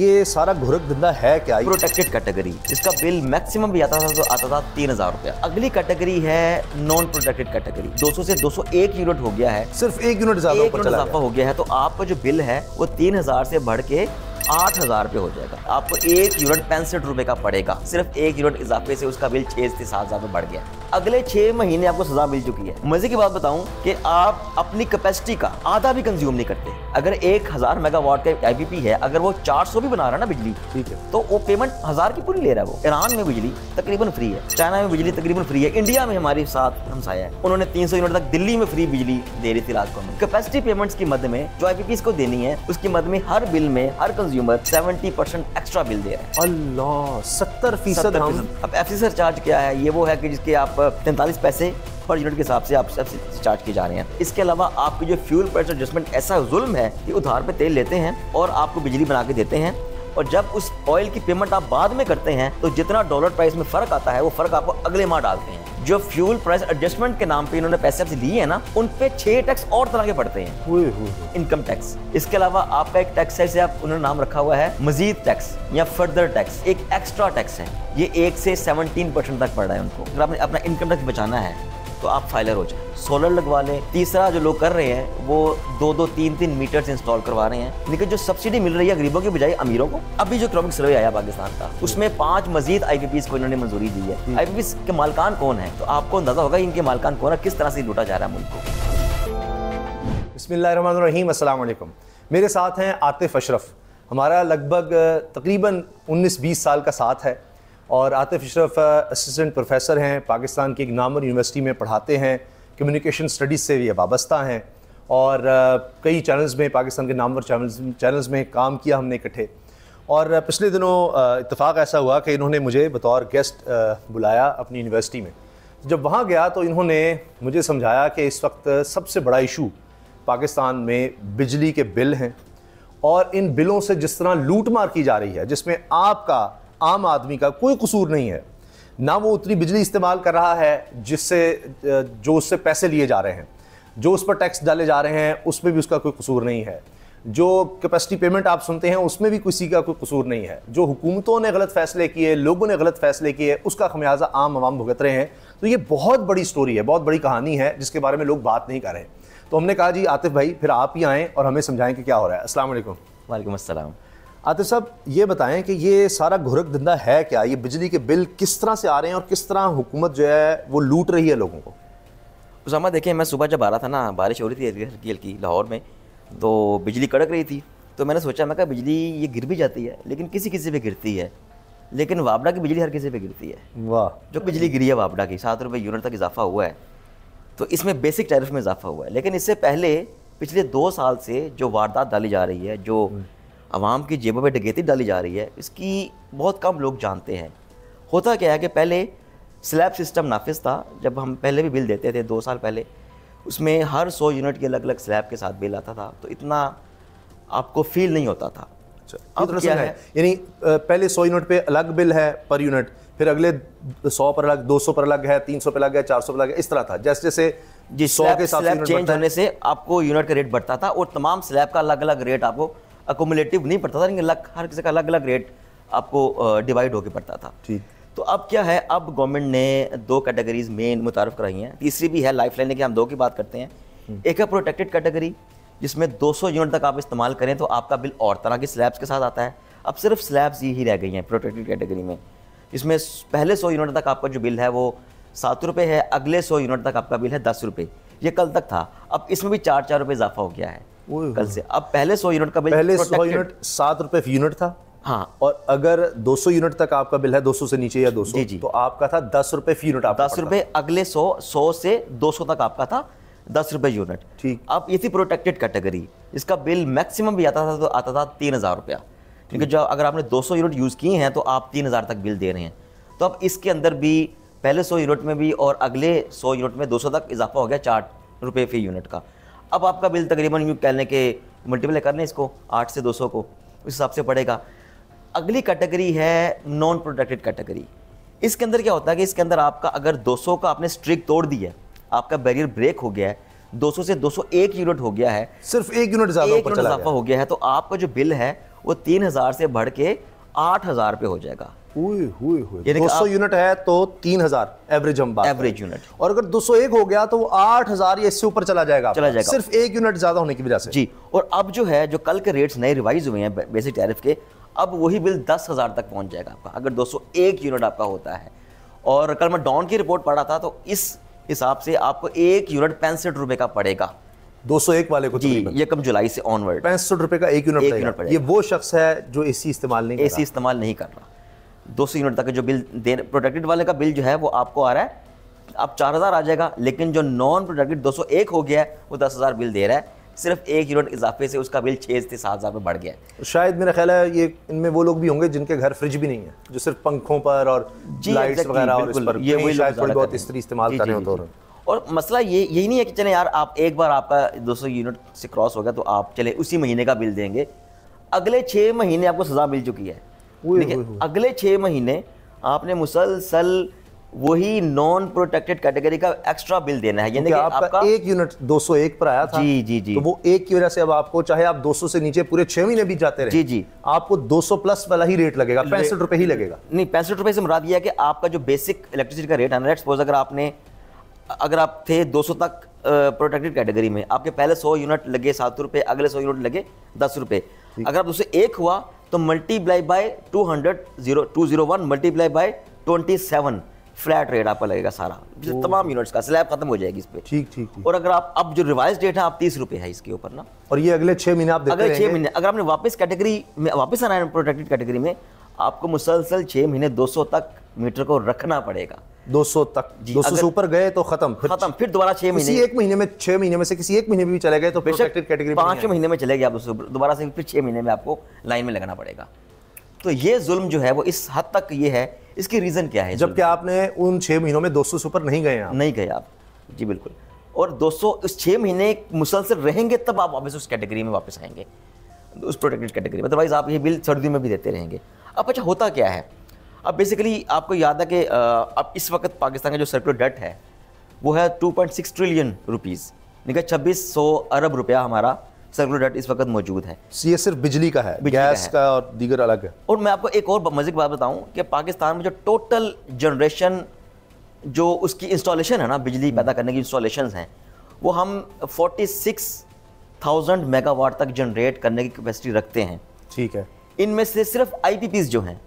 ये सारा घुरक धंधा है क्या प्रोटेक्टेड कैटेगरी इसका बिल मैक्सिमम भी आता था तो आता था तीन हजार रुपया अगली कैटेगरी है नॉन प्रोटेक्टेड कैटेगरी 200 से 201 यूनिट हो गया है सिर्फ एक यूनिट इजाफा हो गया है तो आपका जो बिल है वो तीन हजार से बढ़ के आठ हज़ार रुपए हो जाएगा आपको एक यूनिट पैंसठ रुपए का पड़ेगा सिर्फ एक यूनिट इजाफे से उसका बिल छह से सात हज़ार बढ़ गया अगले छह महीने आपको सजा मिल चुकी है मजे की बात बताऊं कि आप अपनी कैपेसिटी का आधा भी कंज्यूम नहीं करते अगर एक हज़ार मेगावाट का आईपीपी है अगर वो चार सौ भी बना रहा है ना बिजली ठीक है तो वो पेमेंट हज़ार की पूरी ले रहा है वो ईरान में बिजली तकरीबन फ्री है चाइना में बिजली तकरीबन फ्री है इंडिया में हमारे साथ हम साया है उन्होंने तीन सौ यूनिट तक दिल्ली में फ्री बिजली दे रही थी रात को कैपेसिटी पेमेंट की मद में जो आईपीपी को देनी है उसकी मद में हर बिल में हर consume consumer 70 percent extra bill दे रहे हैं अल्लाह सत्तर फीसद हम अब एफ चार्ज क्या है ये वो है कि जिसके आप तैंतालीस पैसे पर यूनिट के हिसाब से आप सबसे चार्ज किए जा रहे हैं इसके अलावा आपकी जो फ्यूल प्राइस एडजस्टमेंट ऐसा जुल्म है कि उधार पे तेल लेते हैं और आपको बिजली बना के देते हैं और जब उस ऑयल की पेमेंट आप बाद में करते हैं तो जितना डॉलर प्राइस में फर्क आता है वो फर्क आपको अगले माह डालते हैं जो फ्यूल प्राइस एडजस्टमेंट के नाम पे इन्होंने पैसे आपसे लिए हैं ना उन पे छह टैक्स और तरह के पड़ते हैं इनकम टैक्स इसके अलावा आपका एक टैक्स है आप उन्होंने नाम रखा हुआ है मजीद टैक्स या फर्दर टैक्स एक एक्स्ट्रा टैक्स है ये एक से सेवनटीन परसेंट तक पड़ रहा है उनको अगर आपने अपना इनकम टैक्स बचाना है तो आप फाइलर हो जाए सोलर लगवा लें तीसरा जो लोग कर रहे हैं वो दो दो तीन तीन मीटर से इंस्टॉल करवा रहे हैं लेकिन जो सब्सिडी मिल रही है गरीबों की बजाय अमीरों को अभी जो इकोनॉमिक सर्वे आया पाकिस्तान का उसमें पांच मजीद आई को इन्होंने मंजूरी दी है आई हम्म। के मालकान कौन है तो आपको अंदाजा होगा इनके मालकान कौन है किस तरह से लूटा जा रहा है मुल्क को बसमीम मेरे साथ हैं आतिफ अशरफ हमारा लगभग तकरीबन 19-20 साल का साथ है और आतिफ अशरफ असिस्टेंट प्रोफेसर हैं पाकिस्तान की एक नामर यूनिवर्सिटी में पढ़ाते हैं कम्युनिकेशन स्टडीज़ से भी वाबस्ता हैं और कई चैनल्स में पाकिस्तान के नामवर चैनल्स चैनल्स में काम किया हमने इकट्ठे और पिछले दिनों इतफ़ाक़ ऐसा हुआ कि इन्होंने मुझे बतौर गेस्ट बुलाया अपनी यूनिवर्सिटी में जब वहाँ गया तो इन्होंने मुझे समझाया कि इस वक्त सबसे बड़ा इशू पाकिस्तान में बिजली के बिल हैं और इन बिलों से जिस तरह लूट मार की जा रही है जिसमें आपका आम आदमी का कोई कसूर नहीं है ना वो उतनी बिजली इस्तेमाल कर रहा है जिससे जो उससे पैसे लिए जा रहे हैं जो उस पर टैक्स डाले जा रहे हैं उसमें भी उसका कोई कसूर नहीं है जो कैपेसिटी पेमेंट आप सुनते हैं उसमें भी किसी का कोई कसूर नहीं है जो हुकूमतों ने गलत फैसले किए लोगों ने गलत फैसले किए उसका खमियाजा आम आवाम भुगत रहे हैं तो ये बहुत बड़ी स्टोरी है बहुत बड़ी कहानी है जिसके बारे में लोग बात नहीं कर रहे तो हमने कहा जी आतिफ भाई फिर आप ही आएँ और हमें समझाएं कि क्या हो रहा है असल वाईक अस्सलाम आते साहब ये बताएं कि ये सारा घुरक धंधा है क्या ये बिजली के बिल किस तरह से आ रहे हैं और किस तरह हुकूमत जो है वो लूट रही है लोगों को उसामा देखिए मैं सुबह जब आ रहा था ना बारिश हो रही थी हल्की हल्की लाहौर में तो बिजली कड़क रही थी तो मैंने सोचा मैं कहा बिजली ये गिर भी जाती है लेकिन किसी किसी पर गिरती है लेकिन वापडा की बिजली हर किसी पर गिरती है वाह जो बिजली गिरी है वापडा की सात रुपये यूनिट तक इजाफा हुआ है तो इसमें बेसिक टैरिफ में इजाफा हुआ है लेकिन इससे पहले पिछले दो साल से जो वारदात डाली जा रही है जो हम्म। आवाम की जेबों में डकैती डाली जा रही है इसकी बहुत कम लोग जानते हैं होता क्या है कि पहले स्लैब सिस्टम नाफिस था जब हम पहले भी बिल देते थे दो साल पहले उसमें हर सौ यूनिट के अलग अलग स्लैब के साथ बिल आता था तो इतना आपको फील नहीं होता था अच्छा, अब क्या है, है? यानी पहले सौ यूनिट पे अलग बिल है पर यूनिट फिर अगले सौ पर अलग दो सौ पर अलग है तीन सौ पर अलग है चार सौ पर अलग है इस तरह था जैसे जैसे जिस सौ के साथ चेंज होने से आपको यूनिट का रेट बढ़ता था और तमाम स्लैब का अलग अलग रेट आपको अकोमोलेटिव नहीं पड़ता था लेकिन लग हर किसी का अलग अलग रेट आपको डिवाइड होकर पड़ता था ठीक तो अब क्या है अब गवर्नमेंट ने दो कैटेगरीज मेन मुतारफ कराई हैं तीसरी भी है लाइफ लाइन की हम दो की बात करते हैं हम्म। एक है प्रोटेक्टेड कैटेगरी जिसमें 200 यूनिट तक आप इस्तेमाल करें तो आपका बिल और तरह की स्लैब्स के साथ आता है अब सिर्फ स्लैब्स ही, ही रह गई हैं प्रोटेक्टेड कैटेगरी में इसमें पहले सौ यूनिट तक आपका जो बिल है वो सात रुपये है अगले सौ यूनिट तक आपका बिल है दस रुपये ये कल तक था अब इसमें भी चार चार रुपये इजाफा हो गया है कल से अब पहले सौ यूनिट का बिल पहले सौ यूनिट सात रुपए यूनिट था हाँ और अगर 200 यूनिट तक आपका बिल है 200 से नीचे या 200 जी जी तो आपका था दस रुपए यूनिट यूनिट दस रुपए अगले 100 100 से 200 तक आपका था दस रुपए यूनिट ठीक अब ये थी प्रोटेक्टेड कैटेगरी इसका बिल मैक्सिमम भी आता था तो आता था तीन हज़ार रुपया क्योंकि जब अगर आपने 200 यूनिट यूज़ किए हैं तो आप तीन तक बिल दे रहे हैं तो अब इसके अंदर भी पहले सौ यूनिट में भी और अगले सौ यूनिट में दो तक इजाफा हो गया चार रुपये फी यूनिट का अब आपका बिल तकरीबन यूँ कहने के मल्टीप्लाई करने इसको आठ से दो सौ को उस हिसाब से पड़ेगा अगली कैटेगरी है नॉन प्रोटेक्टेड कैटेगरी इसके अंदर क्या होता है कि इसके अंदर आपका अगर 200 का आपने स्ट्रिक तोड़ दिया आपका बैरियर ब्रेक हो गया है 200 से 201 यूनिट हो गया है सिर्फ एक यूनिट ज़्यादा हो गया है तो आपका जो बिल है वो हज़ार से बढ़ के हज़ार पे हो जाएगा दो सौ यूनिट है तो तीन हजार एवरेज हम बात एवरेज यूनिट और अगर 201 हो गया तो वो आठ हजार या इससे ऊपर चला जाएगा चला जाएगा सिर्फ एक यूनिट ज्यादा होने की वजह से जी और अब जो है जो कल के रेट्स नए रिवाइज हुए हैं बेसिक टैरिफ के अब वही बिल दस हजार तक पहुंच जाएगा आपका अगर 201 यूनिट आपका होता है और कल मैं डॉन की रिपोर्ट पढ़ा था तो इस हिसाब से आपको एक यूनिट पैंसठ रुपए का पड़ेगा 201 वाले को तो जी ये कम जुलाई से ऑनवर्ड पैंसठ रुपए का एक यूनिट एक यूनिट ये वो शख्स है जो एसी इस्तेमाल नहीं एसी इस्तेमाल नहीं कर रहा दो सौ यूनिट तक जो बिल दे प्रोटेक्टेड वाले का बिल जो है वो आपको आ रहा है आप चार हज़ार आ जाएगा लेकिन जो नॉन प्रोटेक्टेड दो सौ एक हो गया है वो दस हज़ार बिल दे रहा है सिर्फ एक यूनिट इजाफे से उसका बिल छः से सात हज़ार में बढ़ गया है शायद मेरा ख्याल है ये इनमें वो लोग भी होंगे जिनके घर फ्रिज भी नहीं है जो सिर्फ पंखों पर और लाइट्स वगैरह और इस पर ये वही थोड़ी बहुत इस्तेमाल कर रहे हो तो और मसला ये यही नहीं है कि चले यार आप एक बार आपका 200 यूनिट से क्रॉस हो गया तो आप चले उसी महीने का बिल देंगे अगले छः महीने आपको सज़ा मिल चुकी है लेकिन अगले छः महीने आपने मुसलसल वही नॉन प्रोटेक्टेड कैटेगरी का एक्स्ट्रा बिल देना है यानी कि आपका, आपका एक यूनिट 201 पर आया था जी जी जी तो वो एक की वजह से अब आपको चाहे आप 200 से नीचे पूरे छह महीने भी जाते रहे जी जी आपको 200 प्लस वाला ही रेट लगेगा पैंसठ रुपए ही लगेगा नहीं पैंसठ रुपए से मुराद यह है कि आपका जो बेसिक इलेक्ट्रिसिटी का रेट है ना सपोज अगर आपने अगर आप थे दो तक प्रोटेक्टेड कैटेगरी में आपके पहले सौ यूनिट लगे सात रुपए अगले सौ यूनिट लगे दस रुपए अगर आप दो एक हुआ तो multiply by two hundred zero two zero one multiply by twenty seven flat rate आपका लगेगा सारा तमाम यूनिट्स का स्लैब खत्म हो जाएगी इस पर ठीक ठीक और अगर आप अब जो रिवाइज डेट है आप तीस रुपये है इसके ऊपर ना और ये अगले छः महीने आप अगले छः महीने अगर आपने वापस कैटेगरी में वापस आना है प्रोटेक्टेड कैटेगरी में आपको मुसलसल छः महीने 200 तक मीटर को रखना पड़ेगा 200 तक 200 से ऊपर गए तो खत्म फिर खत्म फिर दोबारा छह महीने एक महीने में छह महीने में से किसी एक महीने में भी चले गए तो प्रोटेक्टेड कैटेगरी महीने में चले गए आप दोबारा से फिर छह महीने में आपको लाइन में लगना पड़ेगा तो ये जुल्म जो है वो इस हद तक ये है इसकी रीज़न क्या है जबकि आपने उन छह महीनों में 200 से ऊपर नहीं गए आप नहीं गए आप जी बिल्कुल और 200 सौ छह महीने मुसलसल रहेंगे तब आप वापस उस कैटेगरी में वापस आएंगे उस प्रोटेक्टेड कैटेगरी अदरवाइज आप ये बिल सर्दियों में भी देते रहेंगे अब अच्छा होता क्या है अब बेसिकली आपको याद है कि अब इस वक्त पाकिस्तान का जो सर्कुलर डेट है वो है 2.6 ट्रिलियन रुपीज़ कि छब्बीस सौ अरब रुपया हमारा सर्कुलर डेट इस वक्त मौजूद है ये सिर्फ बिजली का है बिजली गैस का, है। का और दीगर अलग है और मैं आपको एक और मजे की बात बताऊँ कि पाकिस्तान में जो टोटल जनरेशन जो उसकी इंस्टॉलेशन है ना बिजली हम्म। पैदा करने की इंस्टॉलेशन हैं वो हम फोर्टी थाउजेंड मेगावाट तक जनरेट करने की कैपेसिटी रखते हैं ठीक है इनमें से सिर्फ आईपीपीज जो हैं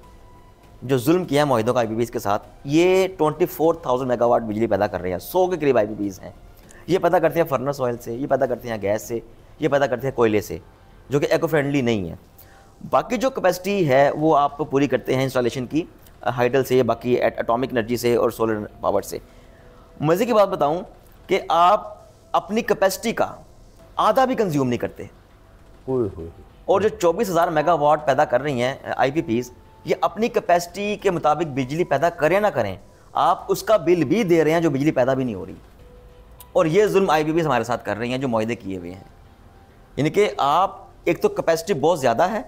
जो जुल्म किया है माहिदों का आई के साथ ये ट्वेंटी फोर थाउजेंड मेगावाट बिजली पैदा कर रहे हैं सौ के करीब आई हैं ये पैदा करते हैं फर्नस ऑयल से ये पैदा करते हैं गैस से ये पैदा करते हैं कोयले से जो कि एको फ्रेंडली नहीं है बाकी जो कैपेसिटी है वो आप पूरी करते हैं इंस्टॉलेशन की हाइडल से बाकी एटॉमिक एनर्जी से और सोलर पावर से मज़े की बात बताऊँ कि आप अपनी कैपेसिटी का आधा भी कंज्यूम नहीं करते हुई हुई। और जो चौबीस हज़ार मेगावाट पैदा कर रही हैं आई ये अपनी कैपेसिटी के मुताबिक बिजली पैदा करें ना करें आप उसका बिल भी दे रहे हैं जो बिजली पैदा भी नहीं हो रही और ये जुल्म आई बी हमारे साथ कर रही हैं जो माहे किए हुए हैं यानी कि आप एक तो कैपेसिटी बहुत ज़्यादा है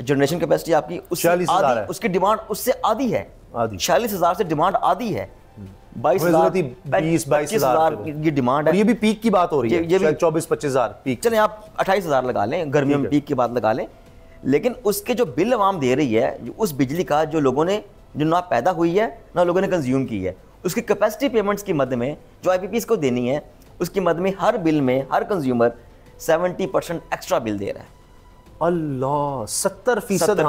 जनरेशन कैपेसिटी आपकी उससे आधी उसकी डिमांड उससे आधी है छियालीस हज़ार से डिमांड आधी है हम्म। बाईस हजार की डिमांड है ये भी पीक की बात हो रही है चौबीस पच्चीस हजार पीक चले आप अट्ठाईस हजार लगा लें गर्मियों में पीक की बात लगा लें लेकिन उसके जो बिल आवाम दे रही है उस बिजली का जो लोगों ने जो ना पैदा हुई है ना लोगों ने कंज्यूम की है उसकी कैपेसिटी पेमेंट्स की मद में जो आई को देनी है उसकी मद में हर बिल में हर consumer seventy percent extra bill दे रहा है अल्लाह सत्तर फीसद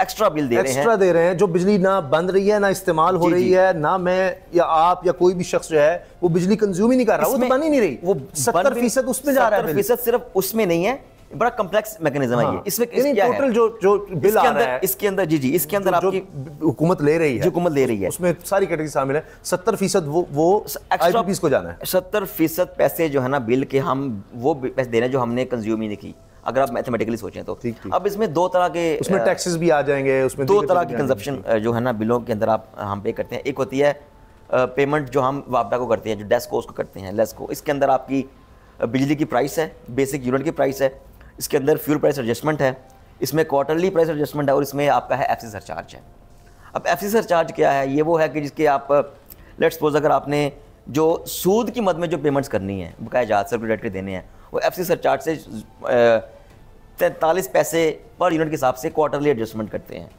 एक्स्ट्रा बिल दे रहे हैं दे रहे हैं जो बिजली ना बंद रही है ना इस्तेमाल हो रही है ना मैं या आप या कोई भी शख्स जो है वो बिजली कंज्यूम ही नहीं कर रहा वो तो बन ही नहीं रही वो सत्तर फीसद उसमें जा रहा है फीसद सिर्फ उसमें नहीं है बड़ा कम्प्लेक्स मैकेनिज्म है ये हाँ। इसमें इस क्या टोटल जो जो बिल आ रहा है इसके अंदर जी जी इसके तो अंदर आपकी हुकूमत ले रही है हुकूमत ले रही है उसमें सारी कैटेगरी शामिल है सत्तर फीसद वो वो एक्स्ट्रा को जाना है सत्तर फीसद पैसे जो है ना बिल के हम वो पैसे दे रहे हैं जो हमने कंज्यूम ही नहीं की अगर आप मैथमेटिकली सोचें तो ठीक अब इसमें दो तरह के उसमें टैक्सेस भी आ जाएंगे उसमें दो तरह की कंजप्शन जो है ना बिलों के अंदर आप हम पे करते हैं एक होती है पेमेंट जो हम वापडा को करते हैं जो डेस्क को उसको करते हैं लेस को इसके अंदर आपकी बिजली की प्राइस है बेसिक यूनिट की प्राइस है इसके अंदर फ्यूल प्राइस एडजस्टमेंट है इसमें क्वार्टरली प्राइस एडजस्टमेंट है और इसमें आपका है एफ सरचार्ज है अब एफ सरचार्ज क्या है ये वो है कि जिसके आप लेट्स सपोज अगर आपने जो सूद की मद में जो पेमेंट्स करनी है बकाया जात सर क्रेडिट के देने हैं वो एफ सी सरचार्ज से तैंतालीस पैसे पर यूनिट के हिसाब से क्वार्टरली एडजस्टमेंट करते हैं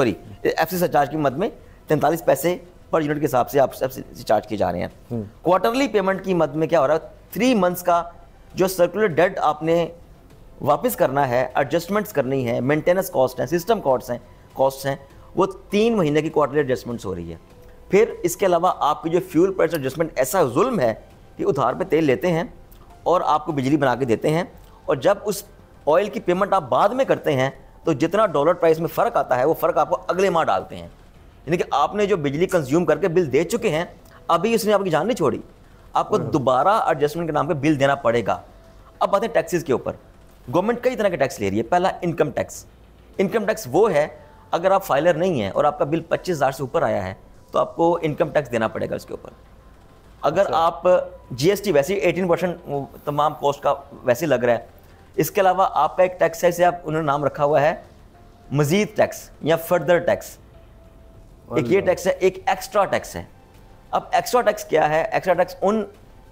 सॉरी एफ सी सरचार्ज की मद में तैंतालीस पैसे पर यूनिट के हिसाब से आप चार्ज किए जा रहे हैं क्वार्टरली हम्म। पेमेंट की मद में क्या हो रहा है थ्री मंथ्स का जो सर्कुलर डेट आपने वापस करना है एडजस्टमेंट्स करनी है मेंटेनेंस कॉस्ट हैं सिस्टम कॉस्ट हैं कॉस्ट हैं वो तीन महीने की क्वार्टरली एडजस्टमेंट्स हो रही है फिर इसके अलावा आपकी जो फ्यूल प्राइस एडजस्टमेंट ऐसा जुल्म है कि उधार पर तेल लेते हैं और आपको बिजली बना के देते हैं और जब उस ऑयल की पेमेंट आप बाद में करते हैं तो जितना डॉलर प्राइस में फ़र्क आता है वो फ़र्क आपको अगले माह डालते हैं यानी कि आपने जो बिजली कंज्यूम करके बिल दे चुके हैं अभी उसने आपकी जान नहीं छोड़ी आपको दोबारा एडजस्टमेंट के नाम पे बिल देना पड़ेगा अब बातें टैक्सेस के ऊपर गवर्नमेंट कई तरह के टैक्स ले रही है पहला इनकम टैक्स इनकम टैक्स वो है अगर आप फाइलर नहीं हैं और आपका बिल पच्चीस हज़ार से ऊपर आया है तो आपको इनकम टैक्स देना पड़ेगा उसके ऊपर अगर अच्छा। आप जीएसटी वैसे ही एटीन परसेंट तमाम कॉस्ट का वैसे लग रहा है इसके अलावा आपका एक टैक्स है आप उन्होंने नाम रखा हुआ है मजीद टैक्स या फर्दर टैक्स एक ये टैक्स है एक एक्स्ट्रा टैक्स है अब एक्स्ट्रा टैक्स क्या है एक्स्ट्रा टैक्स उन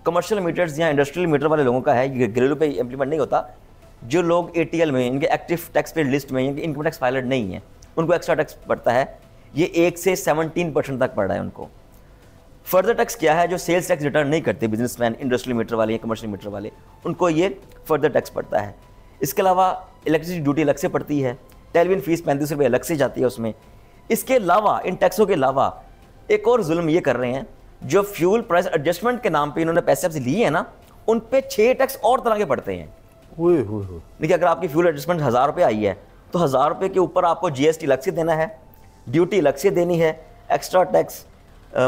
कमर्शियल मीटर्स या इंडस्ट्रियल मीटर वाले लोगों का है ये घरेलू पे इंप्लीमेंट नहीं होता जो लोग ए में इनके एक्टिव टैक्स पेड लिस्ट में इनके इनकम टैक्स फाइलर नहीं है उनको एक्स्ट्रा टैक्स पड़ता है ये एक से सेवनटीन परसेंट तक पड़ रहा है उनको फर्दर टैक्स क्या है जो सेल्स टैक्स रिटर्न नहीं करते बिजनेसमैन इंडस्ट्रियल मीटर वाले या कमर्शियल मीटर वाले उनको ये फर्दर टैक्स पड़ता है इसके अलावा इलेक्ट्रिसिटी ड्यूटी अलग से पड़ती है टेलीविजन फीस पैंतीस रुपये अलग से जाती है उसमें इसके अलावा इन टैक्सों के अलावा एक और जुल्म ये कर रहे हैं जो फ्यूल प्राइस एडजस्टमेंट के नाम पे इन्होंने पैसे आपसे लिए हैं ना उन पर छः टैक्स और तरह के पड़ते हैं देखिए अगर आपकी फ्यूल एडजस्टमेंट हज़ार रुपये आई है तो हज़ार रुपये के ऊपर आपको जीएसटी अलग से देना है ड्यूटी अलग से देनी है एक्स्ट्रा टैक्स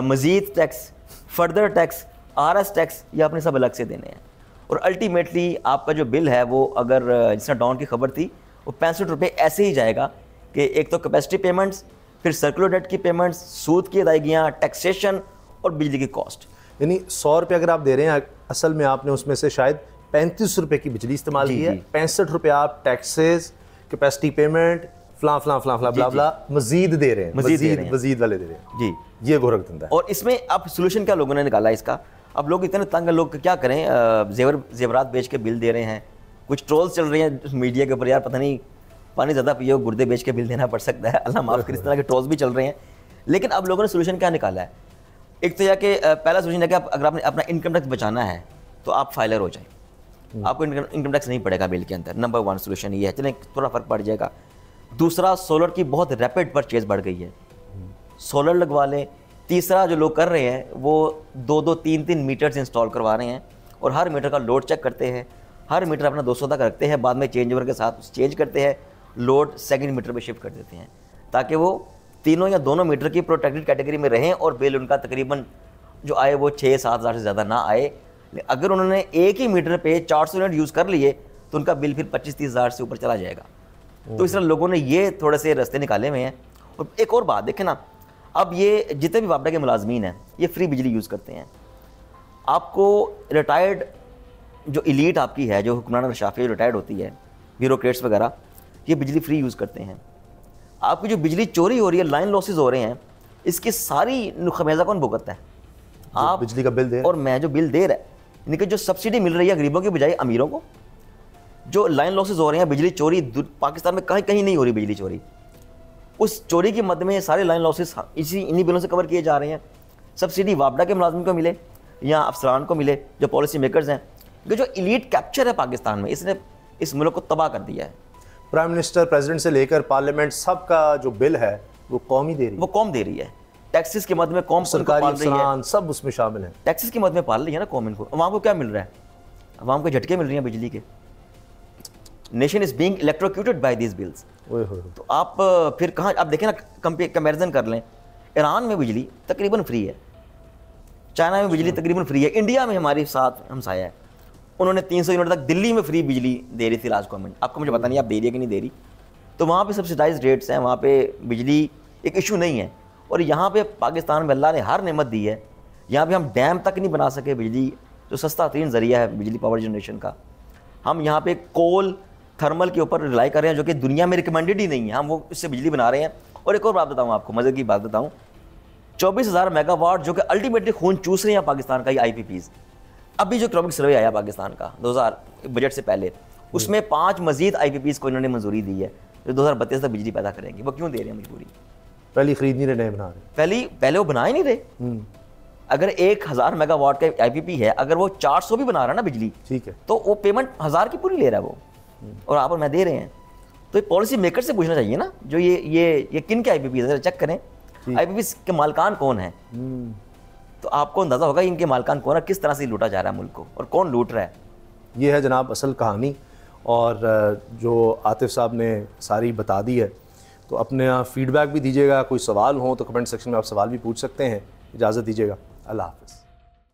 मज़ीद tax further tax R S tax ये आपने सब अलग से देने हैं और अल्टीमेटली आपका जो बिल है वो अगर जिस डाउन की खबर थी वो पैंसठ रुपये ऐसे ही जाएगा कि एक तो कैपेसिटी पेमेंट्स फिर सर्कुलर डेट की पेमेंट्स सूद की अदायगियाँ टैक्सेशन और बिजली की कॉस्ट यानी सौ रुपये अगर आप दे रहे हैं असल में आपने उसमें से शायद पैंतीस रुपये की बिजली इस्तेमाल की है पैंसठ रुपये आप टैक्सेस कैपेसिटी पेमेंट फला फला फला फला बला बला मजीद दे रहे हैं मजीद मजीद वाले दे रहे हैं जी ये गोरख धंधा और इसमें अब सोल्यूशन क्या लोगों ने निकाला इसका अब लोग इतने तंग लोग क्या करें जेवर जेवरात बेच के बिल दे रहे हैं कुछ ट्रोल्स चल रहे हैं मीडिया के ऊपर यार पता नहीं पानी ज़्यादा पियो गुर्दे बेच के बिल देना पड़ सकता है अल्लाह माफ़ कर इस तरह के ट्रोल्स भी चल रहे हैं लेकिन अब लोगों ने सोल्यूशन क्या निकाला है एक तो यह कि पहला सोल्यूशन है कि अगर आपने अपना इनकम टैक्स बचाना है तो आप फाइलर हो जाए हम्म। आपको इनकम टैक्स नहीं पड़ेगा बिल के अंदर नंबर वन सोल्यूशन ये है चलें थोड़ा फर्क पड़ जाएगा दूसरा सोलर की बहुत रैपिड परचेज बढ़ गई है सोलर लगवा लें तीसरा जो लोग कर रहे हैं वो दो दो तीन तीन मीटर्स इंस्टॉल करवा रहे हैं और हर मीटर का लोड चेक करते हैं हर मीटर अपना दो तक रखते हैं बाद में चेंज ओवर के साथ चेंज करते हैं लोड सेकेंड मीटर पर शिफ्ट कर देते हैं ताकि वो तीनों या दोनों मीटर की प्रोटेक्टेड कैटेगरी में रहें और बिल उनका तकरीबन जो आए वो छः सात हज़ार से ज़्यादा ना आए अगर उन्होंने एक ही मीटर पे 400 यूनिट यूज़ कर लिए तो उनका बिल फिर पच्चीस तीस हज़ार से ऊपर चला जाएगा तो इस तरह लोगों ने ये थोड़े से रास्ते निकाले हुए हैं और एक और बात देखें ना अब ये जितने भी वापडा के मुलाजमीन हैं ये फ्री बिजली यूज़ करते हैं आपको रिटायर्ड जो इलीट आपकी है जो हुक्मरान शाफी रिटायर्ड होती है ब्यूरोट्स वगैरह ये बिजली फ्री यूज़ करते हैं आपकी जो बिजली चोरी हो रही है लाइन लॉसेज हो रहे हैं इसकी सारी नुखमेजा कौन भुगतता है आप बिजली का बिल दे और मैं जो बिल दे रहा है इनकी जो सब्सिडी मिल रही है गरीबों की बजाय अमीरों को जो लाइन लॉसेज हो रहे हैं बिजली चोरी पाकिस्तान में कहीं कहीं नहीं हो रही बिजली चोरी उस चोरी की मद में सारे लाइन हाँ, लॉसेज इसी इन्हीं बिलों से कवर किए जा रहे हैं सब्सिडी वापडा के मुलाजम को मिले या अफसरान को मिले जो पॉलिसी मेकर्स हैं क्योंकि जो इलीट कैप्चर है पाकिस्तान में इसने इस मुल्क को तबाह कर दिया है प्राइम मिनिस्टर प्रेसिडेंट से लेकर पार्लियामेंट सब का जो बिल है वो कौम ही दे रही है वो कौम दे रही है टैक्सेस के मद में कौम सरकारी सब उसमें शामिल है टैक्सेस के मद में पाल रही है ना कौम इनको वहाँ को क्या मिल रहा है वहाँ को झटके मिल रही हैं बिजली के nation is being electrocuted by this bills तो आप फिर कहाँ आप देखें ना कंपेरिजन कर लें ईरान में बिजली तकरीबन फ्री है चाइना में बिजली तकरीबन फ्री है इंडिया में हमारे साथ हमसाया है उन्होंने 300 यूनिट तक दिल्ली में फ्री बिजली दे रही थी लास्ट गवर्नमेंट आपको मुझे पता नहीं आप दे रही है कि नहीं दे रही तो वहाँ पे सब्सिडाइज रेट्स हैं वहाँ पे बिजली एक इशू नहीं है और यहाँ पे पाकिस्तान में अल्लाह ने हर नमत दी है यहाँ पे हम डैम तक नहीं बना सके बिजली जो सस्ता तरीन ज़रिया है बिजली पावर जनरेशन का हम यहाँ पे कोल थर्मल के ऊपर रिलाई कर रहे हैं जो कि दुनिया में रिकमेंडेड ही नहीं है हम वो इससे बिजली बना रहे हैं और एक और बात बताऊँ आपको मज़े की बात बताऊँ चौबीस हज़ार मेगावाट जो कि अल्टीमेटली खून चूस रहे हैं पाकिस्तान का ये आई अभी जो इकोनॉमिक सर्वे आया पाकिस्तान का दो बजट से पहले उसमें पाँच मजीद आई को इन्होंने मंजूरी दी है जो दो तक बिजली पैदा करेंगे वो क्यों दे रहे हैं मजबूरी पहली खरीद नहीं रहे नए बना रहे पहली पहले वो बना ही नहीं रहे हम्म। अगर एक हज़ार मेगावाट का आईपीपी है अगर वो चार सौ भी बना रहा है ना बिजली ठीक है तो वो पेमेंट हज़ार की पूरी ले रहा है वो हम्म। और आप और मैं दे रहे हैं तो ये पॉलिसी मेकर से पूछना चाहिए ना जो ये ये ये किन के पी है चेक करें आईपीपी के मालकान कौन है हम्म। तो आपको अंदाज़ा होगा इनके मालकान कौन है किस तरह से लूटा जा रहा है मुल्क को और कौन लूट रहा है ये है जनाब असल कहानी और जो आतिफ साहब ने सारी बता दी है तो अपने फीडबैक भी दीजिएगा कोई सवाल हो तो कमेंट सेक्शन में आप सवाल भी पूछ सकते हैं इजाज़त दीजिएगा अल्लाह हाफ़